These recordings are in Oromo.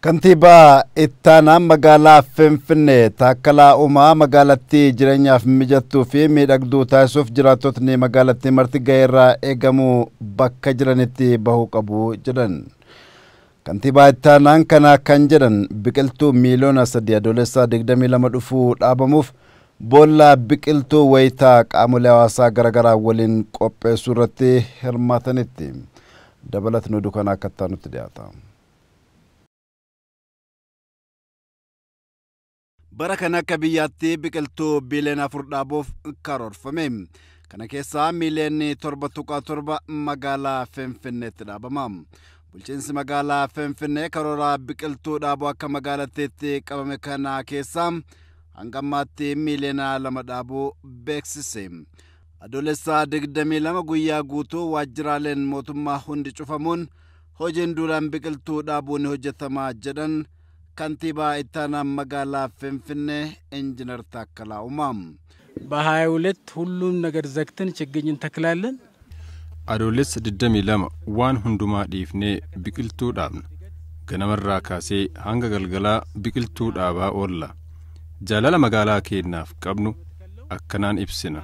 Kantiibaa ittaanaan magaalaa Finfinnee taakalaa uumaa magaalatti jireenyaaf mijattuu fi miidhagduu taasisuuf jiraattotni magaalattii marti irraa eegamuu bakka jiranitti bahuu qabu jedhan. Kantiibaa ittaanaan kana kan jedhan biqiltuu miiliyoona sadii adoolessaa dhufuu dhaabamuuf boollaa biqiltuu wayitaa qaamolee hawaasaa garaa waliin qopheessuu irratti hirmaatanitti dabalatinu dukanaa akka nutti dhiyaata. bara kana akka biyyaatti biqiltuu biileen afur dhaabuuf karoorfame. Kana keessaa miileen torba tuqaa torba magaalaa Finfinneetti dhaabama. Bulchiinsi magaalaa Finfinnee karoora biqiltuu dhaabuu akka magaalattiitti qabame kana keessaa hanga ammaatti miiliyoona lama dhaabuu beeksise. Adoolessaa lama guyyaa guutuu waajjiraaleen mootummaa hundi cufamuun hojiin duraan biqiltuu dhaabuun hojjetamaa jedhan. ካንቲባ ኢታና መጋላ ፍንፍኔ ኢንጂነር ታከላ ኡማም በሀያ ሁለት ሁሉም ነገር ዘግተን ችግኝ ተክላለን አዶሌስ ድደሚ ለመ ዋን ሁንዱማ ዲፍኔ ብቅልቱ ዳብን ገነመራ ካሴ ሃንገ ገልገላ ብቅልቱ ዳባ ወላ ጃላላ መጋላ ኬድናፍ ቀብኑ አከናን ኢብስና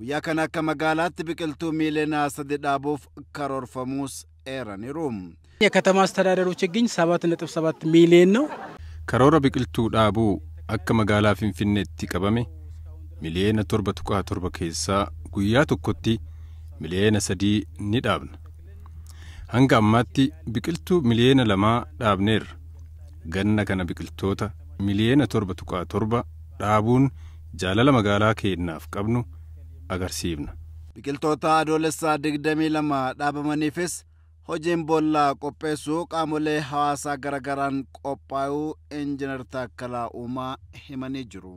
ጉያ ከን አከ መጋላት ብቅልቱ ሚሌና ሰድ ዳቦፍ ከሮርፈሙስ ኤረኒሩም የከተማ አስተዳደሩ ችግኝ ሰባት ነጥብ ሚሊየን ነው። karoora biqiltuu dhaabuu akka magaalaa finfinneetti qabame miliyeena torba tuqaa torba keessaa guyyaa tokkotti miliyeena sadii ni dhaabna hanga ammaatti biqiltuu miliyeena lamaa dhaabneerra ganna kana biqiltoota miliyeena torba tuqaa torba dhaabuun jaalala magaalaa keennaaf qabnu agarsiifna. biqiltoota adoolessaa digdamii lama dhaabamaniifis hojiin boollaa qopheessuu qaamolee hawaasaa garaagaraan qophaa'uu injiinar kala Uumaa himanii jiru.